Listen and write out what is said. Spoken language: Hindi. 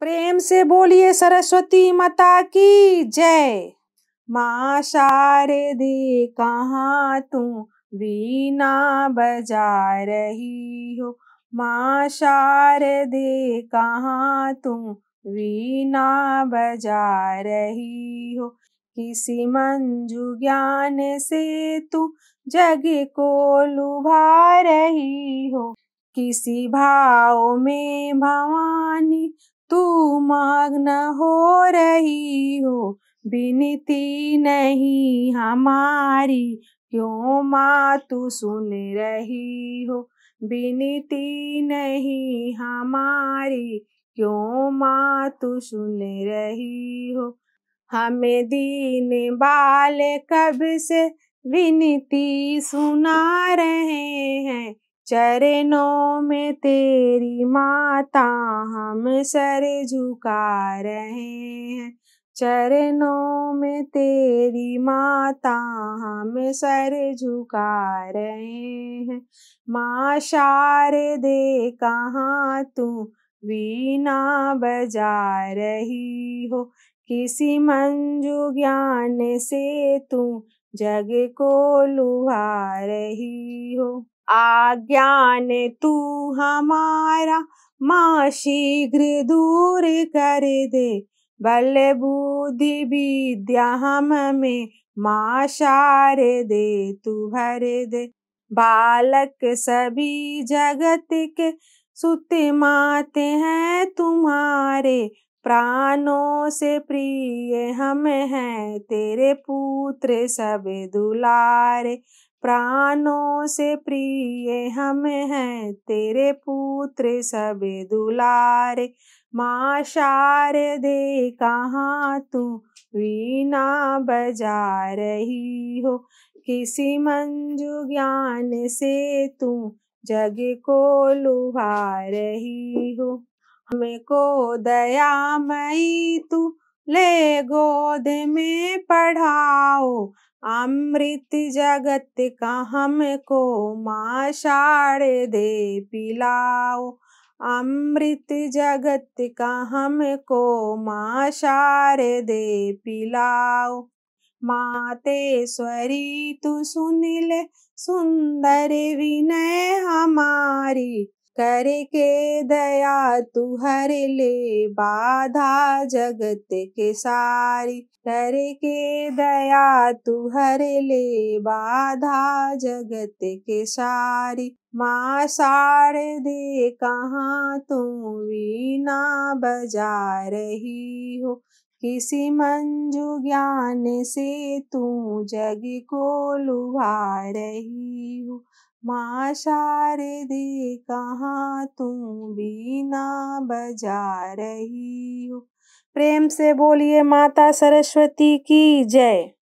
प्रेम से बोलिए सरस्वती माता की जय माँ शारदे कहाँ तू वीणा बजा रही हो माँ शारदे कहाँ तू वीणा बजा रही हो किसी मंजू ज्ञान से तू जग को लुभा रही हो किसी भाव में भवानी तू मग्न हो रही हो बिनती नहीं हमारी क्यों माँ तू सुन रही हो बिनती नहीं हमारी क्यों माँ तू सुन रही हो हमें दीन बाल कब से विनती सुना रहे हैं चरणों में तेरी माता हम सर झुका रहे हैं चरणों में तेरी माता हम सर झुका रहे हैं माँ शारदे कहाँ तू वीणा बजा रही हो किसी मंजू ज्ञान से तू जग को लुहा रही हो आज्ञान तू हमारा माँ शीघ्र दूर कर दे बल बुद्धि विद्या हम में माँ शार दे तू हर दे बालक सभी जगत के सुत माते हैं तुम्हारे प्राणों से प्रिय हम हैं तेरे पुत्र सब दुलारे प्राणों से प्रिय हम हैं तेरे पुत्र सब दुलारे माँ दे कहाँ तू वीणा बजा रही हो किसी मंजू ज्ञान से तू जग को लुभा रही हो हमको मई तू ले गोद में पढ़ाओ अमृत जगत का हमको माशाड़ दे पिलाओ अमृत जगत का हमको माशार दे पिलाओ माते स्वरी तू सुन ले सुंदर विनय हमारी करके दया तू हर ले बाधा जगत के सारी करके दया तू हर ले बाधा जगत के सारी माँ शारदे कहाँ तुम वीणा बजा रही हो किसी मंजू ज्ञान से तू जग को लुभा रही हो माँ शारदे कहाँ तुम बीना बजा रही हो प्रेम से बोलिए माता सरस्वती की जय